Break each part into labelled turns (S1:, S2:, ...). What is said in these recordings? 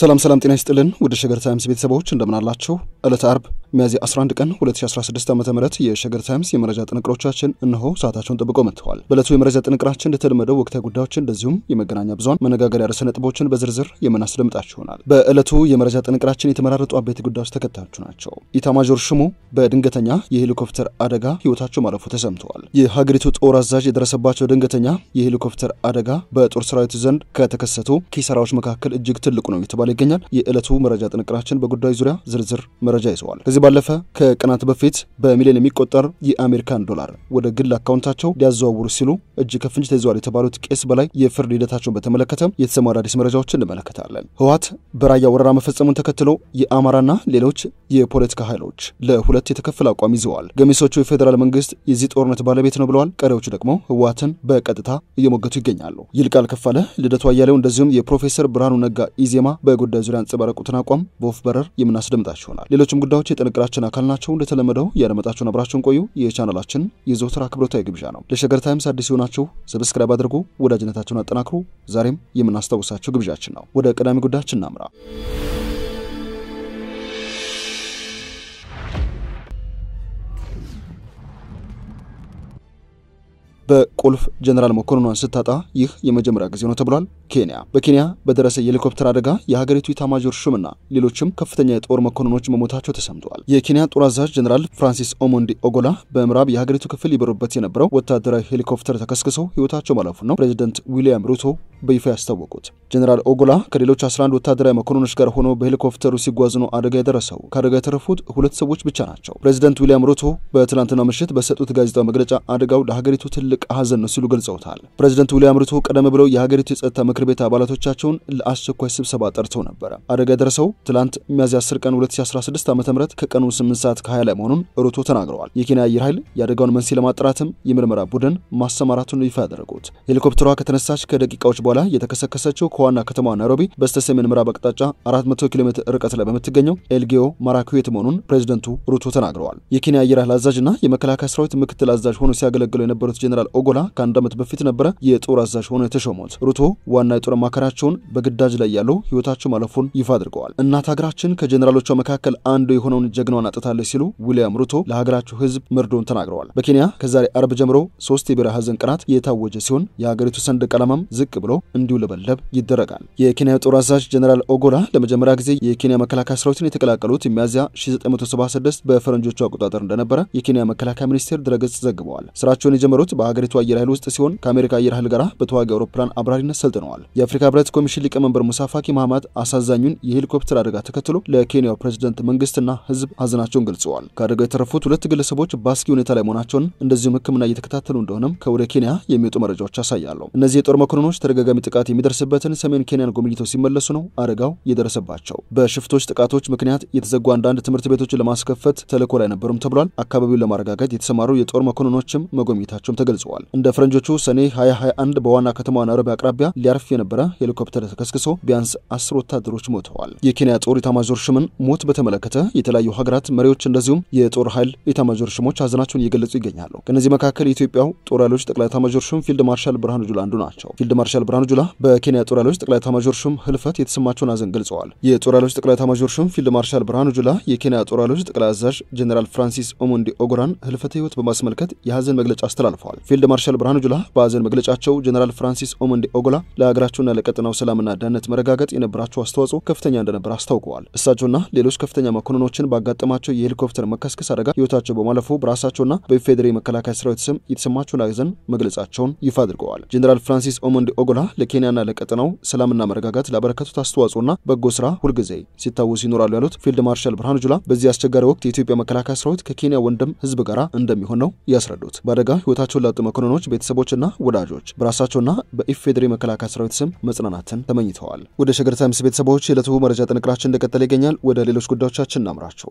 S1: ሰላም ሰላም፣ ጤና ይስጥልን ውድ ሸገር ታይምስ ቤተሰቦች አላችሁ? እለት አርብ ሚያዝያ 11 ቀን 2016 ዓ ም የሸገር ታይምስ የመረጃ ጥንቅሮቻችን እነሆ ሰዓታቸውን ጥብቆ መጥተዋል። በዕለቱ የመረጃ ጥንቅራችን እንደተለመደው ወቅታዊ ጉዳዮችን እንደዚሁም የመገናኛ ብዙሃን መነጋገሪያ ርዕሰ ነጥቦችን በዝርዝር የምናስደምጣችሁ ይሆናል። በዕለቱ የመረጃ ጥንቅራችን የተመራረጡ አበይት ጉዳዮች ተከታዮቹ ናቸው። ኢታማዦር ሹሙ በድንገተኛ የሄሊኮፕተር አደጋ ህይወታቸው ማለፉ ተሰምተዋል። የሀገሪቱ ጦር አዛዥ የደረሰባቸው ድንገተኛ የሄሊኮፕተር አደጋ በጦር ሰራዊት ዘንድ ከተከሰቱ ኪሳራዎች መካከል እጅግ ትልቁ ነው የተባለ እየተባለ ይገኛል። የዕለቱ መረጃ ጥንቅራችን በጉዳዩ ዙሪያ ዝርዝር መረጃ ይዘዋል። ከዚህ ባለፈ ከቀናት በፊት በሚሊዮን የሚቆጠር የአሜሪካን ዶላር ወደ ግል አካውንታቸው ሊያዘዋውሩ ሲሉ እጅ ከፍንጅ ተይዘዋል የተባሉት ቄስ በላይ የፍርድ ሂደታቸውን በተመለከተ የተሰማሩ አዲስ መረጃዎችን እንመለከታለን። ህወሓት በራያ ወረራ መፈጸሙን ተከትሎ የአማራና ሌሎች የፖለቲካ ኃይሎች ለሁለት የተከፈለ አቋም ይዘዋል። ገሚሶቹ የፌዴራል መንግስት የዚህ ጦርነት ባለቤት ነው ብለዋል። ቀሪዎቹ ደግሞ ህወሓትን በቀጥታ እየሞገቱ ይገኛሉ። ይልቃል ከፋለ፣ ልደቱ አያሌው እንደዚሁም የፕሮፌሰር ብርሃኑ ነጋ ኢዜማ በ በጉዳዩ ዙሪያ አንጸባረቁትን አቋም በወፍ በረር የምናስደምጣችሁ ይሆናል። ሌሎችም ጉዳዮች የጥንቅራችን አካል ናቸው። እንደተለመደው እያደመጣችሁን አብራችሁን ቆዩ። የቻናላችን የዘወትር አክብሮታዊ ግብዣ ነው። ለሸገር ታይምስ አዲስ የሆናችሁ ሰብስክራይብ አድርጉ። ወዳጅነታችሁን አጠናክሩ። ዛሬም የምናስታውሳችሁ ግብዣችን ነው። ወደ ቀዳሚ ጉዳያችን እናምራ። በቁልፍ ጀነራል መኮንኗን ስታጣ ይህ የመጀመሪያ ጊዜ ነው ተብሏል። ኬንያ በኬንያ በደረሰ የሄሊኮፕተር አደጋ የሀገሪቱ ኢታማዦር ሹምና ሌሎችም ከፍተኛ የጦር መኮንኖች መሞታቸው ተሰምተዋል። የኬንያ ጦር አዛዥ ጀኔራል ፍራንሲስ ኦሞንዲ ኦጎላ በምዕራብ የሀገሪቱ ክፍል ይበሩበት የነበረው ወታደራዊ ሄሊኮፕተር ተከስክሰው ህይወታቸው ማለፉ ነው ፕሬዚደንት ዊሊያም ሩቶ በይፋ ያስታወቁት። ጀኔራል ኦጎላ ከሌሎች 11 ወታደራዊ መኮንኖች ጋር ሆነው በሄሊኮፕተሩ ሲጓዝ ነው አደጋ የደረሰው። ከአደጋ የተረፉት ሁለት ሰዎች ብቻ ናቸው። ፕሬዚደንት ዊሊያም ሩቶ በትላንትናው ምሽት በሰጡት ጋዜጣዊ መግለጫ አደጋው ለሀገሪቱ ትልቅ ሀዘን ነው ሲሉ ገልጸውታል። ፕሬዚደንት ዊሊያም ሩቶ ቀደም ብለው የሀገሪቱ የጸጥታ ምክር ምክር ቤት አባላቶቻቸውን ለአስቸኳይ ስብሰባ ጠርተው ነበረ። አደጋ የደረሰው ትላንት ሚያዝያ 10 ቀን 2016 ዓ ም ከቀኑ 8 ሰዓት ከ20 ላይ መሆኑን ሩቶ ተናግረዋል። የኬንያ አየር ኃይል የአደጋውን መንስኤ ለማጣራትም የምርመራ ቡድን ማሰማራቱን ይፋ ያደረጉት ሄሊኮፕተሯ ከተነሳች ከደቂቃዎች በኋላ የተከሰከሰችው ከዋና ከተማ ናይሮቢ በስተሰሜን ምዕራብ አቅጣጫ 400 ኪሎ ሜትር ርቀት ላይ በምትገኘው ኤልጌዮ ማራኩዌት መሆኑን ፕሬዚደንቱ ሩቶ ተናግረዋል። የኬንያ አየር ኃይል አዛዥ እና የመከላከያ ሰራዊት ምክትል አዛዥ ሆኖ ሲያገለግሉ የነበሩት ጄኔራል ኦጎላ ከአንድ ዓመት በፊት ነበረ የጦር አዛዥ ሆኖ የተሾሙት። ሩቶ ዋና የስቃይና የጦር መከራቸውን በግዳጅ ላይ ያለው ህይወታቸው ማለፉን ይፋ አድርገዋል። እናት ሀገራችን ከጀኔራሎቿ መካከል አንዱ የሆነውን ጀግናዋን አጥታለች ሲሉ ዊልያም ሩቶ ለሀገራቸው ህዝብ ምርዶን ተናግረዋል። በኬንያ ከዛሬ አርብ ጀምሮ ሶስት የብሔራዊ ሀዘን ቀናት የታወጀ ሲሆን የሀገሪቱ ሰንደቅ ዓላማም ዝቅ ብሎ እንዲውለበለብ ይደረጋል። የኬንያ ጦር አዛዥ ጀኔራል ኦጎላ ለመጀመሪያ ጊዜ የኬንያ መከላከያ ሰራዊትን የተቀላቀሉት የሚያዝያ 1976 በፈረንጆቹ አቆጣጠር እንደነበረ የኬንያ መከላከያ ሚኒስቴር ድረገጽ ዘግበዋል። ስራቸውን የጀመሩት በሀገሪቱ አየር ኃይል ውስጥ ሲሆን ከአሜሪካ አየር ኃይል ጋር በተዋጊ አውሮፕላን አብራሪነት ሰልጥነዋል። ተናግረዋል። የአፍሪካ ህብረት ኮሚሽን ሊቀመንበር ሙሳ ፋኪ ማህማት አሳዛኙን የሄሊኮፕተር አደጋ ተከትሎ ለኬንያው ፕሬዝደንት መንግስትና ህዝብ ሀዘናቸውን ገልጸዋል። ከአደጋው የተረፉት ሁለት ግለሰቦች በአስጊ ሁኔታ ላይ መሆናቸውን እንደዚሁም ህክምና እየተከታተሉ እንደሆነም ከወደ ኬንያ የሚወጡ መረጃዎች ያሳያሉ። እነዚህ የጦር መኮንኖች ተደጋጋሚ ጥቃት የሚደርስበትን ሰሜን ኬንያን ጎብኝተው ሲመለሱ ነው አደጋው የደረሰባቸው። በሽፍቶች ጥቃቶች ምክንያት የተዘጉ አንዳንድ ትምህርት ቤቶችን ለማስከፈት ተልዕኮ ላይ ነበሩም ተብሏል። አካባቢውን ለማረጋጋት የተሰማሩ የጦር መኮንኖችም መጎብኘታቸውም ተገልጸዋል። እንደ ፈረንጆቹ ሰኔ 2021 በዋና ከተማዋ ናይሮቢ አቅራቢያ ሊያርፍ የነበረ ሄሊኮፕተር ተከስክሶ ቢያንስ አስር ወታደሮች ሞተዋል። የኬንያ ጦር ኢታማዦር ሹምን ሞት በተመለከተ የተለያዩ ሀገራት መሪዎች እንደዚሁም የጦር ኃይል ኢታማዦር ሹሞች ሀዘናቸውን እየገለጹ ይገኛሉ። ከእነዚህ መካከል የኢትዮጵያው ጦር ኃይሎች ጠቅላይ ኢታማዦር ሹም ፊልድ ማርሻል ብርሃኑ ጁላ አንዱ ናቸው። ፊልድ ማርሻል ብርሃኑ ጁላ በኬንያ ጦር ኃይሎች ጠቅላይ ኢታማዦር ሹም ህልፈት የተሰማቸውን ሀዘን ገልጸዋል። የጦር ኃይሎች ጠቅላይ ኢታማዦር ሹም ፊልድ ማርሻል ብርሃኑ ጁላ የኬንያ ጦር ኃይሎች ጠቅላይ አዛዥ ጀኔራል ፍራንሲስ ኦሞንዲ ኦጎራን ህልፈተ ህይወት በማስመልከት የሀዘን መግለጫ አስተላልፈዋል። ፊልድ ማርሻል ብርሃኑ ጁላ በሀዘን መግለጫቸው ጀኔራል ፍራንሲስ ኦሞንዲ ኦጎላ ለሀገራቸውና ለቀጠናው ሰላምና ደህንነት መረጋገጥ የነበራቸው አስተዋጽኦ ከፍተኛ እንደነበር አስታውቀዋል። እሳቸውና ሌሎች ከፍተኛ መኮንኖችን ባጋጠማቸው የሄሊኮፕተር መከስከስ አደጋ ህይወታቸው በማለፉ በራሳቸውና በኢፌዴሪ መከላከያ ሰራዊት ስም የተሰማቸውን ሀዘን መግለጻቸውን ይፋ አድርገዋል። ጀኔራል ፍራንሲስ ኦሞንዲ ኦጎላ ለኬንያና ለቀጠናው ሰላምና መረጋጋት ላበረከቱት አስተዋጽኦና በጎ ስራ ሁልጊዜ ሲታወሱ ይኖራሉ ያሉት ፊልድ ማርሻል ብርሃኑ ጁላ በዚህ አስቸጋሪ ወቅት የኢትዮጵያ መከላከያ ሰራዊት ከኬንያ ወንድም ህዝብ ጋር እንደሚሆን ነው ያስረዱት። በአደጋ ህይወታቸውን ላጡ መኮንኖች ቤተሰቦችና ወዳጆች በራሳቸውና በኢፌዴሪ መከላከያ ሰራዊት ስም መጽናናትን ተመኝተዋል። ወደ ሸገር ታይምስ ቤተሰቦች የዕለቱ መረጃ ጥንቅራችን እንደቀጠለ ይገኛል። ወደ ሌሎች ጉዳዮቻችን እናምራቸው።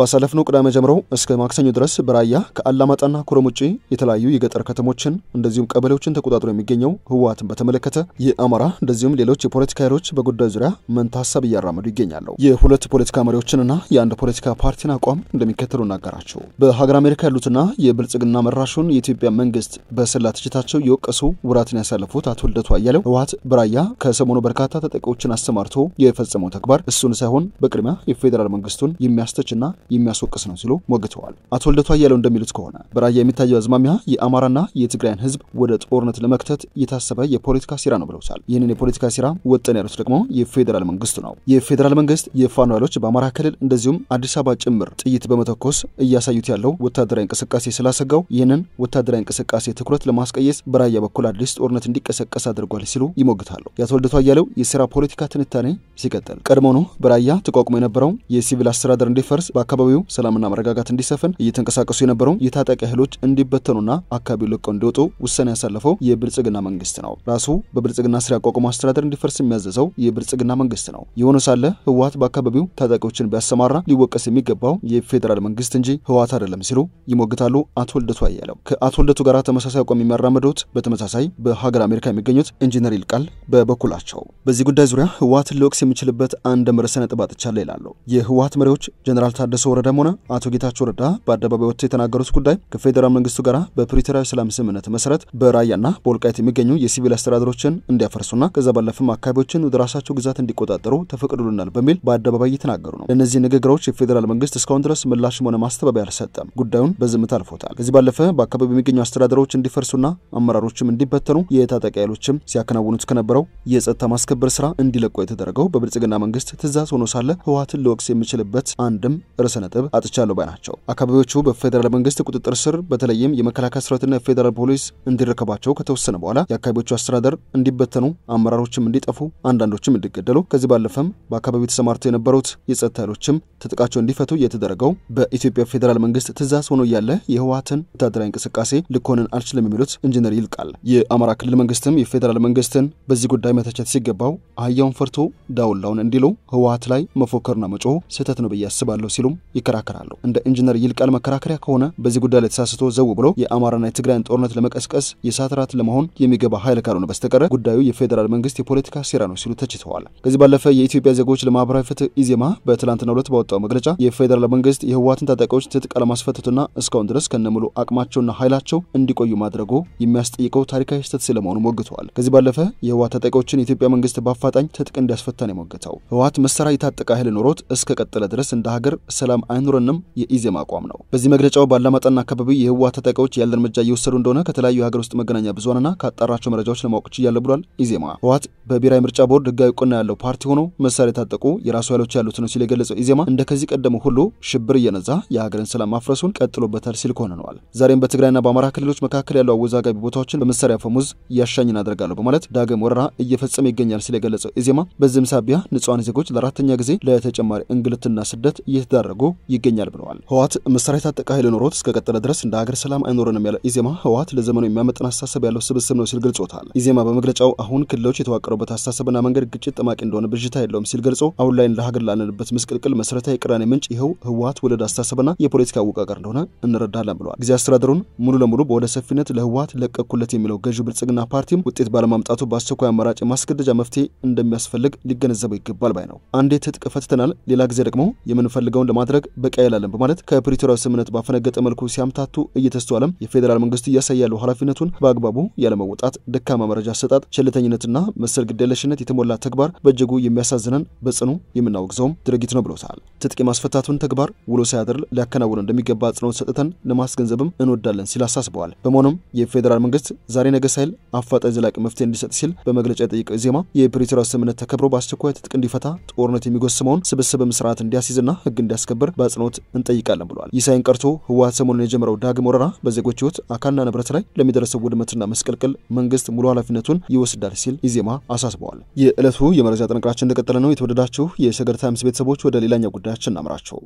S1: ባሳለፍነው ቅዳሜ ጀምሮ እስከ ማክሰኞ ድረስ በራያ ከአላማጣና ኮረም ውጪ የተለያዩ የገጠር ከተሞችን እንደዚሁም ቀበሌዎችን ተቆጣጥሮ የሚገኘው ህወሓትን በተመለከተ የአማራ እንደዚሁም ሌሎች የፖለቲካ ኃይሎች በጉዳዩ ዙሪያ መንታ ሀሳብ እያራመዱ ይገኛሉ። የሁለት ፖለቲካ መሪዎችንና የአንድ ፖለቲካ ፓርቲን አቋም እንደሚከተሉ እናገራቸው። በሀገር አሜሪካ ያሉትና የብልጽግና መራሹን የኢትዮጵያ መንግስት በስላ ትችታቸው የወቀሱ ውራትን ያሳለፉት አቶ ልደቱ አያሌው ህወሓት በራያ ከሰሞኑ በርካታ ተጠቂዎችን አሰማርቶ የፈጸመው ተግባር እሱን ሳይሆን በቅድሚያ የፌዴራል መንግስቱን የሚያስተችና የሚያስወቅስ ነው ሲሉ ሞግተዋል። አቶ ልደቱ አያሌው እንደሚሉት ከሆነ በራያ የሚታየው አዝማሚያ የአማራና የትግራይን ህዝብ ወደ ጦርነት ለመክተት የታሰበ የፖለቲካ ሴራ ነው ብለውታል። ይህንን የፖለቲካ ሴራ ወጠን ያሉት ደግሞ የፌዴራል መንግስቱ ነው። የፌዴራል መንግስት የፋኖ ኃይሎች በአማራ ክልል እንደዚሁም አዲስ አበባ ጭምር ጥይት በመተኮስ እያሳዩት ያለው ወታደራዊ እንቅስቃሴ ስላሰጋው ይህንን ወታደራዊ እንቅስቃሴ ትኩረት ለማስቀየስ በራያ በኩል አዲስ ጦርነት እንዲቀሰቀስ አድርጓል ሲሉ ይሞግታሉ። የአቶ ልደቱ አያሌው የስራ ፖለቲካ ትንታኔ ሲቀጥል ቀድሞኑ በራያ ተቋቁሞ የነበረው የሲቪል አስተዳደር እንዲፈርስ በአካባቢ በአካባቢው ሰላምና መረጋጋት እንዲሰፍን እየተንቀሳቀሱ የነበሩ የታጣቂ ኃይሎች እንዲበተኑና አካባቢው ለቀው እንዲወጡ ውሳኔ ያሳለፈው የብልጽግና መንግስት ነው። ራሱ በብልጽግና ስር ያቋቋመው አስተዳደር እንዲፈርስ የሚያዘዘው የብልጽግና መንግስት ነው። የሆነ ሳለ ህወሀት በአካባቢው ታጣቂዎችን ቢያሰማራ ሊወቀስ የሚገባው የፌዴራል መንግስት እንጂ ህወሀት አይደለም ሲሉ ይሞግታሉ አቶ ልደቱ አያለው። ከአቶ ልደቱ ጋር ተመሳሳይ አቋም የሚያራምዱት በተመሳሳይ በሀገር አሜሪካ የሚገኙት ኢንጂነር ይልቃል በበኩላቸው በዚህ ጉዳይ ዙሪያ ህወሀት ሊወቅስ የሚችልበት አንድ ርዕሰ ነጥብ አጥቻለሁ ይላሉ። የህወሀት መሪዎች ጀኔራል ታደሰ ወረደም ሆነ አቶ ጌታቸው ረዳ በአደባባይ ወጥተው የተናገሩት ጉዳይ ከፌዴራል መንግስቱ ጋር በፕሪቶሪያ ሰላም ስምምነት መሰረት በራያና በወልቃይት የሚገኙ የሲቪል አስተዳደሮችን እንዲያፈርሱና ከዛ ባለፈም አካባቢዎችን ወደ ራሳቸው ግዛት እንዲቆጣጠሩ ተፈቅዶልናል በሚል በአደባባይ እየተናገሩ ነው። ለእነዚህ ንግግሮች የፌዴራል መንግስት እስካሁን ድረስ ምላሽም ሆነ ማስተባበያ አልሰጠም። ጉዳዩን በዝምታ አልፎታል። ከዚህ ባለፈ በአካባቢ የሚገኙ አስተዳደሮች እንዲፈርሱና አመራሮችም እንዲበተኑ የታጣቂ ኃይሎችም ሲያከናውኑት ከነበረው የጸጥታ ማስከበር ስራ እንዲለቁ የተደረገው በብልጽግና መንግስት ትእዛዝ ሆኖ ሳለ ህወሓትን ሊወቅስ የሚችልበት አንድም ርዕሰ የተወሰነ ነጥብ አጥቻለሁ ባይ ናቸው። አካባቢዎቹ በፌዴራል መንግስት ቁጥጥር ስር በተለይም የመከላከያ ሰራዊትና ፌዴራል ፖሊስ እንዲረከባቸው ከተወሰነ በኋላ የአካባቢዎቹ አስተዳደር እንዲበተኑ፣ አመራሮችም እንዲጠፉ፣ አንዳንዶችም እንዲገደሉ ከዚህ ባለፈም በአካባቢው ተሰማርተው የነበሩት የጸጥታ ኃይሎችም ትጥቃቸው እንዲፈቱ የተደረገው በኢትዮጵያ ፌዴራል መንግስት ትእዛዝ ሆኖ እያለ የህወሀትን ወታደራዊ እንቅስቃሴ ልኮንን አልችልም የሚሉት ኢንጂነር ይልቃል የአማራ ክልል መንግስትም የፌዴራል መንግስትን በዚህ ጉዳይ መተቸት ሲገባው አህያውን ፈርቶ ዳውላውን እንዲሉ ህወሀት ላይ መፎከርና መጮህ ስህተት ነው ብዬ አስባለሁ ሲሉም ይከራከራሉ። እንደ ኢንጂነር ይልቃል መከራከሪያ ከሆነ በዚህ ጉዳይ ላይ ተሳስቶ ዘው ብሎ የአማራና የትግራይን ጦርነት ለመቀስቀስ የሳትራት ለመሆን የሚገባ ኃይል ካልሆነ በስተቀረ ጉዳዩ የፌዴራል መንግስት የፖለቲካ ሴራ ነው ሲሉ ተችተዋል። ከዚህ ባለፈ የኢትዮጵያ ዜጎች ለማህበራዊ ፍትህ ኢዜማ በትላንትና ዕለት ባወጣው መግለጫ የፌዴራል መንግስት የህወሓትን ታጣቂዎች ትጥቅ ለማስፈተቱና እስካሁን ድረስ ከነሙሉ አቅማቸውና ኃይላቸው እንዲቆዩ ማድረጉ የሚያስጠይቀው ታሪካዊ ስህተት ስለመሆኑ ሞግተዋል። ከዚህ ባለፈ የህወሓት ታጣቂዎችን የኢትዮጵያ መንግስት በአፋጣኝ ትጥቅ እንዲያስፈታ ነው የሞገተው። ህወሓት መሳሪያ የታጠቀ ኃይል ኖሮት እስከ ድረስ እንደ ሀገር ሰላም አይኑረንም የኢዜማ አቋም ነው። በዚህ መግለጫው ባላማጣና አካባቢ የህወሓት ታጣቂዎች ያለ እርምጃ እየወሰዱ እንደሆነ ከተለያዩ የሀገር ውስጥ መገናኛ ብዙሃንና ካጣራቸው መረጃዎች ለማወቅ ችያለሁ ብሏል። ኢዜማ ህወሓት በብሔራዊ ምርጫ ቦርድ ህጋዊ እውቅና ያለው ፓርቲ ሆኖ መሳሪያ የታጠቁ የራሱ ኃይሎች ያሉት ነው ሲል የገለጸው ኢዜማ እንደ ከዚህ ቀደሙ ሁሉ ሽብር እየነዛ የሀገርን ሰላም ማፍረሱን ቀጥሎበታል ሲል ኮንነዋል። ዛሬም በትግራይና በአማራ ክልሎች መካከል ያሉ አወዛጋቢ ቦታዎችን በመሳሪያ ፈሙዝ ያሻኝ እናደርጋለሁ በማለት ዳግም ወረራ እየፈጸመ ይገኛል ሲል የገለጸው ኢዜማ በዚህም ሳቢያ ንጹሐን ዜጎች ለአራተኛ ጊዜ ለተጨማሪ እንግልትና ስደት እየተዳረጉ ተደርጎ ይገኛል ብለዋል። ህወሓት መሳሪያ የታጠቀ ኃይል ኖሮት እስከቀጠለ ድረስ እንደ ሀገር ሰላም አይኖረንም ያለ ኢዜማ ህወሓት ለዘመኑ የሚያመጥን አስተሳሰብ ያለው ስብስብ ነው ሲል ገልጾታል። ኢዜማ በመግለጫው አሁን ክልሎች የተዋቀሩበት አስተሳሰብና መንገድ ግጭት ጠማቂ እንደሆነ ብዥታ የለውም ሲል ገልጾ አሁን ላይ ለሀገር ሀገር ላለንበት ምስቅልቅል መሰረታዊ ቅራኔ ምንጭ ይኸው ህወሓት ወለድ አስተሳሰብና የፖለቲካ አወቃቀር እንደሆነ እንረዳለን ብለዋል። ጊዜ አስተዳደሩን ሙሉ ለሙሉ በወደ ሰፊነት ለህወሓት ለቀኩለት የሚለው ገዢው ብልጽግና ፓርቲም ውጤት ባለማምጣቱ በአስቸኳይ አማራጭ የማስገደጃ መፍትሄ እንደሚያስፈልግ ሊገነዘበው ይገባል ባይ ነው። አንዴ ትጥቅ ፈትተናል፣ ሌላ ጊዜ ደግሞ የምንፈልገውን ለማ ለማድረግ በቃ ይላለን በማለት ከፕሪቶሪያው ስምምነት ባፈነገጠ መልኩ ሲያምታቱ እየተስተዋለም የፌዴራል መንግስቱ እያሳያሉ ኃላፊነቱን በአግባቡ ያለመወጣት፣ ደካማ መረጃ አሰጣጥ፣ ቸልተኝነትና መሰል ግዴለሽነት የተሞላ ተግባር በእጅጉ የሚያሳዝነን በጽኑ የምናወግዘውም ድርጊት ነው ብለውታል። ትጥቅ የማስፈታቱን ተግባር ውሎ ሳያድር ሊያከናውኑ እንደሚገባ አጽንኦት ሰጥተን ለማስገንዘብም እንወዳለን ሲል አሳስበዋል። በመሆኑም የፌዴራል መንግስት ዛሬ ነገ ሳይል አፋጣኝ ዘላቂ መፍትሄ እንዲሰጥ ሲል በመግለጫ የጠየቀው ዜማ የፕሪቶሪያው ስምምነት ተከብሮ በአስቸኳይ ትጥቅ እንዲፈታ ጦርነት የሚጎስመውን ስብስብም ስርዓት እንዲያስይዝና ህግ እንዲያስከብ ትብብር በአጽንኦት እንጠይቃለን ብለዋል። ይህ ሳይን ቀርቶ ህወሀት ሰሞኑን የጀመረው ዳግም ወረራ በዜጎች ህይወት አካልና ንብረት ላይ ለሚደረሰው ውድመትና መስቀልቅል መንግስት ሙሉ ኃላፊነቱን ይወስዳል ሲል ኢዜማ አሳስበዋል። የዕለቱ የመረጃ ጥንቅራችን እንደቀጠለ ነው። የተወደዳችሁ የሸገር ታይምስ ቤተሰቦች ወደ ሌላኛው ጉዳያችን እናምራቸው።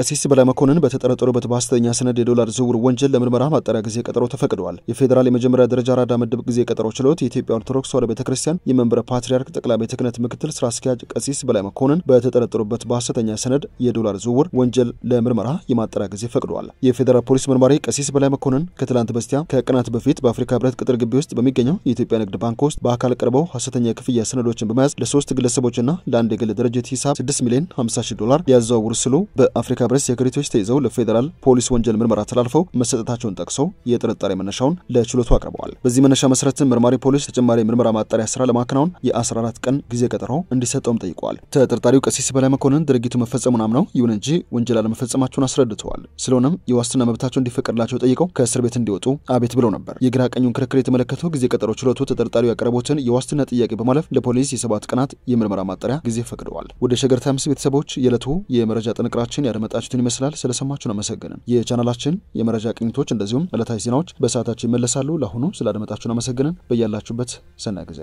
S1: ቀሲስ በላይ መኮንን በተጠረጠሩበት በሐሰተኛ ሰነድ የዶላር ዝውውር ወንጀል ለምርመራ ማጣሪያ ጊዜ ቀጠሮ ተፈቅደዋል። የፌዴራል የመጀመሪያ ደረጃ ራዳ ምድብ ጊዜ ቀጠሮ ችሎት የኢትዮጵያ ኦርቶዶክስ ተዋሕዶ ቤተ ክርስቲያን የመንበረ ፓትርያርክ ጠቅላይ ቤተ ክህነት ምክትል ስራ አስኪያጅ ቀሲስ በላይ መኮንን በተጠረጠሩበት በሐሰተኛ ሰነድ የዶላር ዝውውር ወንጀል ለምርመራ የማጣሪያ ጊዜ ፈቅደዋል። የፌዴራል ፖሊስ መርማሪ ቀሲስ በላይ መኮንን ከትላንት በስቲያ ከቀናት በፊት በአፍሪካ ህብረት ቅጥር ግቢ ውስጥ በሚገኘው የኢትዮጵያ ንግድ ባንክ ውስጥ በአካል ቀርበው ሐሰተኛ የክፍያ ሰነዶችን በመያዝ ለሶስት ግለሰቦችና ለአንድ የግል ድርጅት ሂሳብ 6 ሚሊዮን 50 ሺህ ዶላር ያዘዋውሩ ስሉ በአፍሪካ ህብረት ሴክሬቶች ተይዘው ለፌዴራል ፖሊስ ወንጀል ምርመራ ተላልፈው መሰጠታቸውን ጠቅሰው የጥርጣሬ መነሻውን ለችሎቱ አቅርበዋል። በዚህ መነሻ መሰረትም መርማሪ ፖሊስ ተጨማሪ ምርመራ ማጣሪያ ስራ ለማከናወን የ14 ቀን ጊዜ ቀጠሮ እንዲሰጠውም ጠይቋል። ተጠርጣሪው ቀሲስ በላይ መኮንን ድርጊቱ መፈጸሙን አምነው ይሁን እንጂ ወንጀል አለመፈጸማቸውን አስረድተዋል። ስለሆነም የዋስትና መብታቸው እንዲፈቀድላቸው ጠይቀው ከእስር ቤት እንዲወጡ አቤት ብለው ነበር። የግራ ቀኙን ክርክር የተመለከተው ጊዜ ቀጠሮ ችሎቱ ተጠርጣሪው ያቀረቡትን የዋስትና ጥያቄ በማለፍ ለፖሊስ የሰባት ቀናት የምርመራ ማጣሪያ ጊዜ ፈቅደዋል። ወደ ሸገር ታይምስ ቤተሰቦች የዕለቱ የመረጃ ጥንቅራችን ያደመ ያደመጣችሁትን ይመስላል። ስለሰማችሁ ነው አመሰግንም። የቻናላችን የመረጃ ቅኝቶች እንደዚሁም ዕለታዊ ዜናዎች በሰዓታችን ይመለሳሉ። ለአሁኑ ስላደመጣችሁን አመሰግንን። በያላችሁበት ሰናይ ጊዜ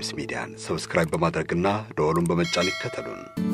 S1: ታይምስ ሚዲያን ሰብስክራይብ በማድረግና ደወሉን በመጫን ይከተሉን።